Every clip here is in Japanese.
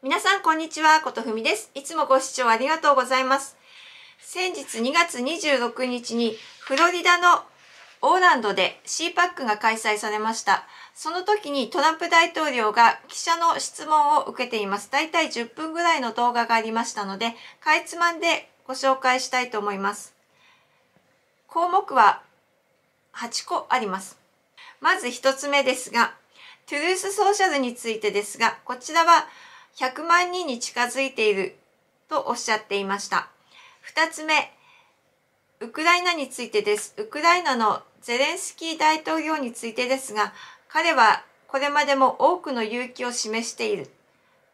皆さんこんにちは、ことふみです。いつもご視聴ありがとうございます。先日2月26日にフロリダのオーランドで CPAC が開催されました。その時にトランプ大統領が記者の質問を受けています。だいたい10分ぐらいの動画がありましたので、かいつまんでご紹介したいと思います。項目は8個あります。まず1つ目ですが、トゥルースソーシャルについてですが、こちらは100万人に近づいているとおっしゃっていました。2つ目、ウクライナについてです。ウクライナのゼレンスキー大統領についてですが、彼はこれまでも多くの勇気を示している。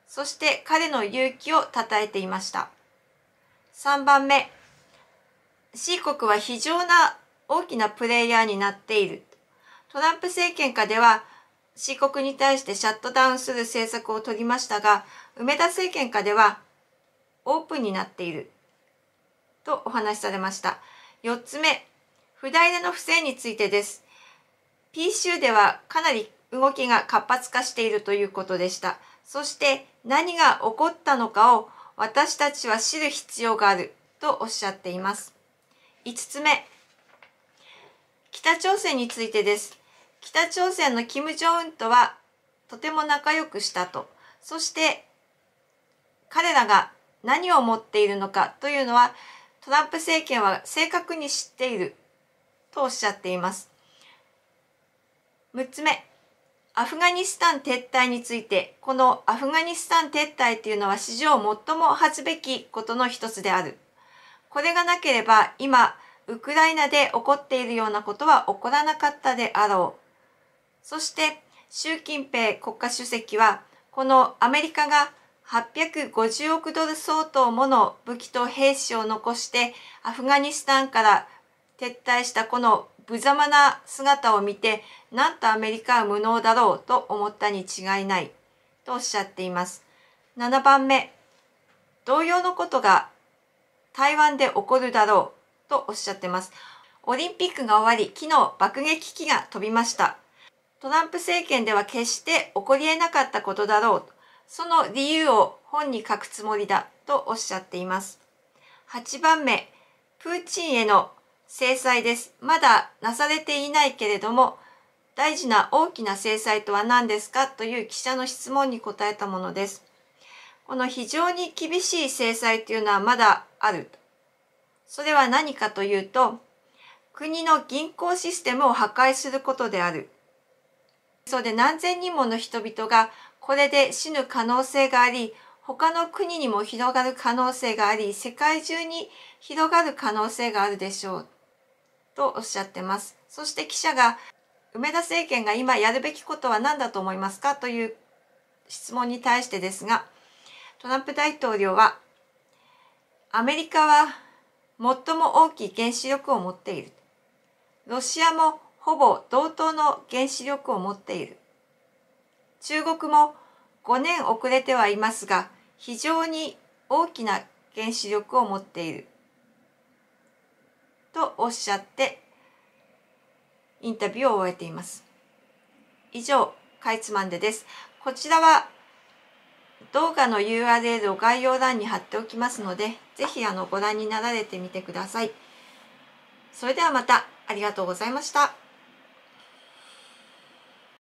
そして彼の勇気を称えていました。3番目、C 国は非常な大きなプレイヤーになっている。トランプ政権下では四国に対してシャットダウンする政策を取りましたが、梅田政権下ではオープンになっているとお話しされました。四つ目、不代での不正についてです。P 州ではかなり動きが活発化しているということでした。そして何が起こったのかを私たちは知る必要があるとおっしゃっています。5つ目、北朝鮮についてです。北朝鮮のキム・ジョンウンとはとても仲良くしたと。そして彼らが何を持っているのかというのはトランプ政権は正確に知っているとおっしゃっています。6つ目、アフガニスタン撤退について、このアフガニスタン撤退というのは史上最も恥ずべきことの一つである。これがなければ今、ウクライナで起こっているようなことは起こらなかったであろう。そして習近平国家主席はこのアメリカが850億ドル相当もの武器と兵士を残してアフガニスタンから撤退したこの無様な姿を見てなんとアメリカは無能だろうと思ったに違いないとおっしゃっています。7番目同様のことが台湾で起こるだろうとおっしゃってます。オリンピックが終わり昨日爆撃機が飛びました。トランプ政権では決して起こり得なかったことだろうその理由を本に書くつもりだとおっしゃっています。8番目、プーチンへの制裁です。まだなされていないけれども、大事な大きな制裁とは何ですかという記者の質問に答えたものです。この非常に厳しい制裁というのはまだある。それは何かというと、国の銀行システムを破壊することである。そうで何千人もの人々がこれで死ぬ可能性があり、他の国にも広がる可能性があり、世界中に広がる可能性があるでしょう。とおっしゃってます。そして記者が、梅田政権が今やるべきことは何だと思いますかという質問に対してですが、トランプ大統領は、アメリカは最も大きい原子力を持っている。ロシアもほぼ同等の原子力を持っている。中国も5年遅れてはいますが、非常に大きな原子力を持っている。とおっしゃって、インタビューを終えています。以上、かいつまんでです。こちらは動画の URL を概要欄に貼っておきますので、ぜひあのご覧になられてみてください。それではまたありがとうございました。